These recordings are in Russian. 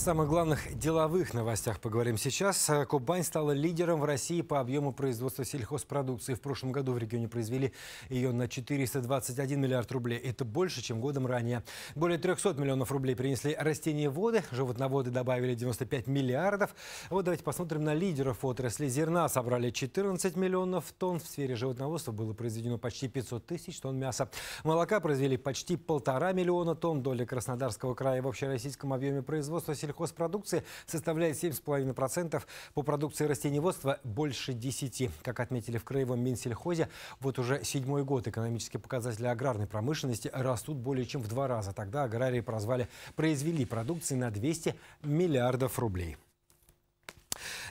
самых главных деловых новостях поговорим сейчас. Э, Кубань стала лидером в России по объему производства сельхозпродукции. В прошлом году в регионе произвели ее на 421 миллиард рублей. Это больше, чем годом ранее. Более 300 миллионов рублей принесли растениеводы. Животноводы добавили 95 миллиардов. Вот давайте посмотрим на лидеров отрасли. Зерна собрали 14 миллионов тонн. В сфере животноводства было произведено почти 500 тысяч тонн мяса. Молока произвели почти полтора миллиона тонн. Доля Краснодарского края в общероссийском объеме производства сельхозпродукции сельхозпродукции составляет 7,5%, по продукции растениеводства больше 10%. Как отметили в Краевом Минсельхозе, вот уже седьмой год экономические показатели аграрной промышленности растут более чем в два раза. Тогда аграрии прозвали, произвели продукции на 200 миллиардов рублей.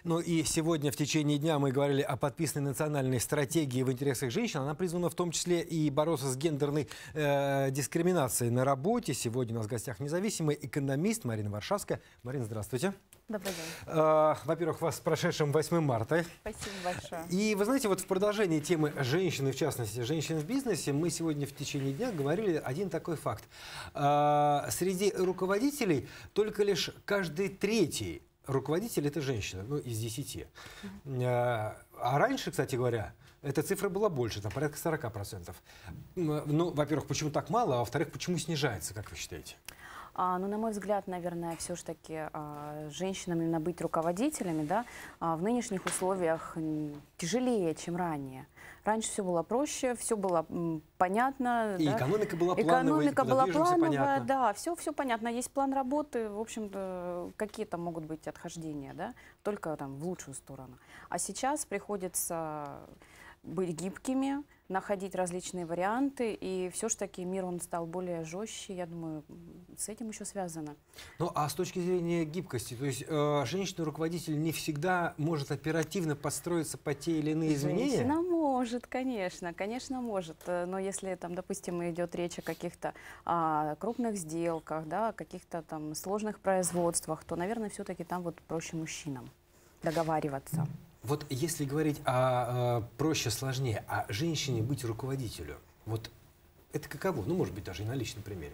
Ну и сегодня в течение дня мы говорили о подписанной национальной стратегии в интересах женщин. Она призвана в том числе и бороться с гендерной э, дискриминацией на работе. Сегодня у нас в гостях независимый экономист Марина Варшавская. Марина, здравствуйте. Добрый день. Э, во-первых, вас с прошедшим 8 марта. Спасибо большое. И вы знаете, вот в продолжении темы женщины, в частности, женщин в бизнесе, мы сегодня в течение дня говорили один такой факт. Э, среди руководителей только лишь каждый третий руководитель это женщина, ну, из 10. А, а раньше, кстати говоря, эта цифра была больше, там порядка 40%. Ну, во-первых, почему так мало, а во-вторых, почему снижается, как вы считаете? А, ну, на мой взгляд, наверное, все же таки а, женщинам именно быть руководителями, да, а, в нынешних условиях тяжелее, чем ранее. Раньше все было проще, все было понятно. И да? экономика была плановая. Экономика была плановая, понятно. да, все, все понятно. Есть план работы, в общем-то, какие-то могут быть отхождения, да, только там в лучшую сторону. А сейчас приходится быть гибкими, находить различные варианты, и все же таки мир, он стал более жестче, я думаю, с этим еще связано. Ну, а с точки зрения гибкости, то есть э, женщина-руководитель не всегда может оперативно подстроиться по те или иные изменения? Женщина может, конечно, конечно может, э, но если там, допустим, идет речь о каких-то а, крупных сделках, да, о каких-то там сложных производствах, то, наверное, все-таки там вот проще мужчинам договариваться. Mm -hmm. Вот если говорить о, э, проще, сложнее, о женщине быть руководителю, вот это каково? Ну, может быть, даже и на личном примере.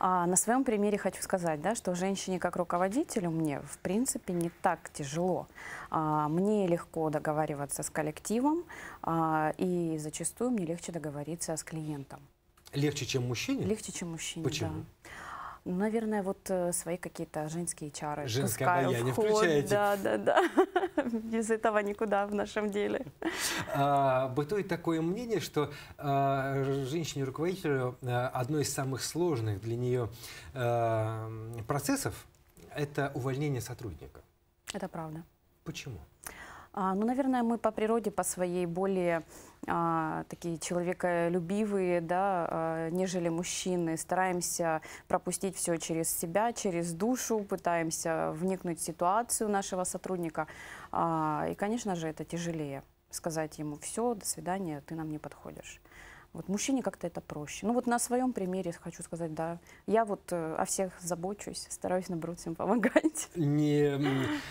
А, на своем примере хочу сказать, да, что женщине как руководителю мне, в принципе, не так тяжело. А, мне легко договариваться с коллективом, а, и зачастую мне легче договориться с клиентом. Легче, чем мужчине? Легче, чем мужчине, Почему? да. Наверное, вот э, свои какие-то женские чары. Женское обаяние вход. включаете. Да, да, да. Без этого никуда в нашем деле. А, бытует такое мнение, что а, женщине-руководителю а, одно из самых сложных для нее а, э, процессов – это увольнение сотрудника. Это правда. Почему? Почему? А, ну, наверное, мы по природе, по своей более а, такие человеколюбивые, да, а, нежели мужчины. Стараемся пропустить все через себя, через душу, пытаемся вникнуть в ситуацию нашего сотрудника. А, и, конечно же, это тяжелее сказать ему все, до свидания, ты нам не подходишь. Вот мужчине как-то это проще. Ну вот на своем примере хочу сказать, да, я вот э, о всех забочусь, стараюсь, наоборот, всем помогать. Не,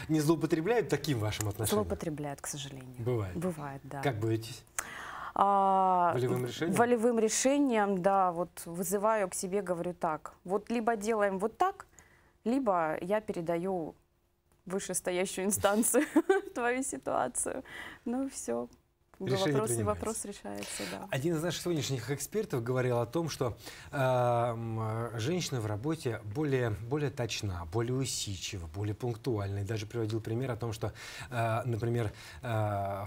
не злоупотребляют таким вашим отношением? Злоупотребляют, к сожалению. Бывает? Бывает, да. Как боитесь? А, волевым решением? Волевым решением, да, вот вызываю к себе, говорю так, вот либо делаем вот так, либо я передаю вышестоящую инстанцию твою ситуацию. Ну все, Решение вопрос, вопрос решается, да. Один из наших сегодняшних экспертов говорил о том, что э, женщина в работе более, более точна, более усидчива, более пунктуальна. И даже приводил пример о том, что, э, например, э,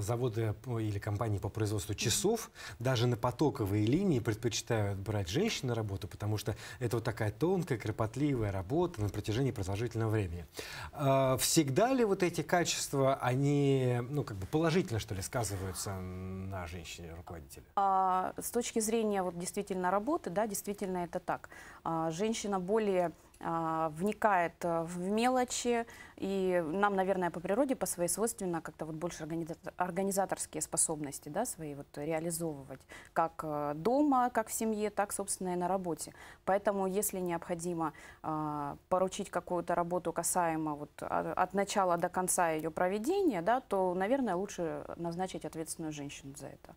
заводы или компании по производству часов mm-hmm. даже на потоковые линии предпочитают брать женщин на работу, потому что это вот такая тонкая, кропотливая работа на протяжении продолжительного времени. Э, всегда ли вот эти качества, они ну, как бы положительно, что ли, сказаны? сказываются на женщине-руководителе? А, с точки зрения вот, действительно работы, да, действительно это так. А, женщина более а, вникает э, в мелочи, и нам, наверное, по природе, по своей свойственно как-то вот больше организаторские способности да, свои вот реализовывать, как э, дома, как в семье, так, собственно, и на работе. Поэтому, если необходимо а, поручить какую-то работу касаемо вот от начала до конца ее проведения, да, то, наверное, лучше назначить ответственную женщину за это.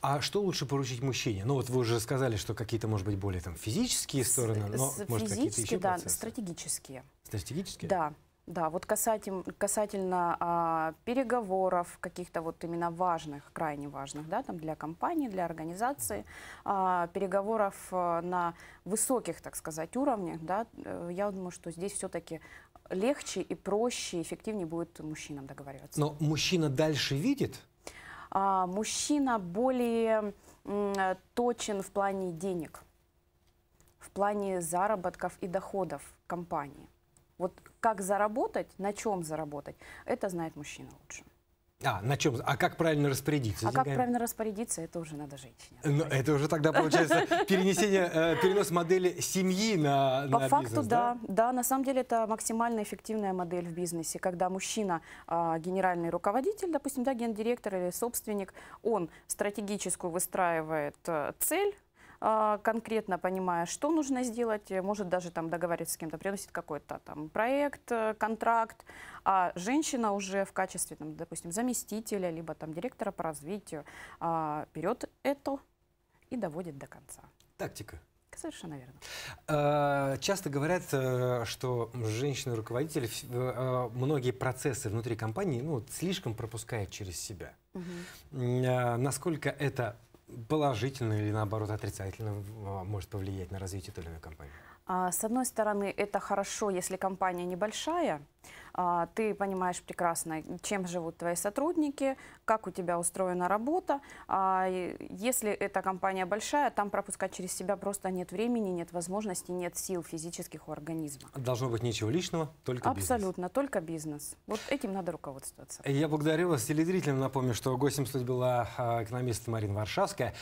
А что лучше поручить мужчине? Ну вот вы уже сказали, что какие-то, может быть, более там физические стороны, но Физически, может какие-то еще да, процессы? стратегические. Стратегические? Да. Да, вот касательно, касательно а, переговоров, каких-то вот именно важных, крайне важных, да, там для компании, для организации, а, переговоров э, на высоких, так сказать, уровнях, да, э, я думаю, что здесь все-таки легче и проще, эффективнее будет мужчинам договариваться. Но мужчина дальше видит, а, мужчина более точен в плане денег, в плане заработков и доходов компании. Вот как заработать, на чем заработать, это знает мужчина лучше. А, на чем? А как правильно распорядиться? А деньгами? как правильно распорядиться, это уже надо женщине. Ну, это уже тогда получается перенесение, э, перенос модели семьи на, По на факту, бизнес, да? да. Да, на самом деле это максимально эффективная модель в бизнесе, когда мужчина, э, генеральный руководитель, допустим, да, гендиректор или собственник, он стратегическую выстраивает э, цель, а, конкретно понимая, что нужно сделать, э, может даже там договариваться с кем-то, приносит какой-то там проект, э, контракт, а женщина уже в качестве, там, допустим, заместителя, либо там директора по развитию а, берет это и доводит до конца. Тактика. Совершенно верно. А, часто говорят, э, что женщины-руководители многие процессы внутри компании ну, слишком пропускают через себя. Угу. Насколько это положительно или наоборот отрицательно а, может повлиять на развитие той или иной компании? А, с одной стороны, это хорошо, если компания небольшая, а, ты понимаешь прекрасно, чем живут твои сотрудники, как у тебя устроена работа. А, если эта компания большая, там пропускать через себя просто нет времени, нет возможности, нет сил физических у организма. Должно быть ничего личного, только Абсолютно, бизнес. Абсолютно, только бизнес. Вот этим надо руководствоваться. Я благодарю вас. Телезрителям напомню, что гостем студии была экономист Марина Варшавская.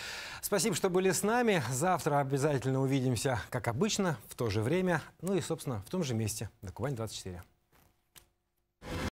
Спасибо, что были с нами. Завтра обязательно увидимся, как обычно, в в то же время, ну и, собственно, в том же месте, на Кубань-24.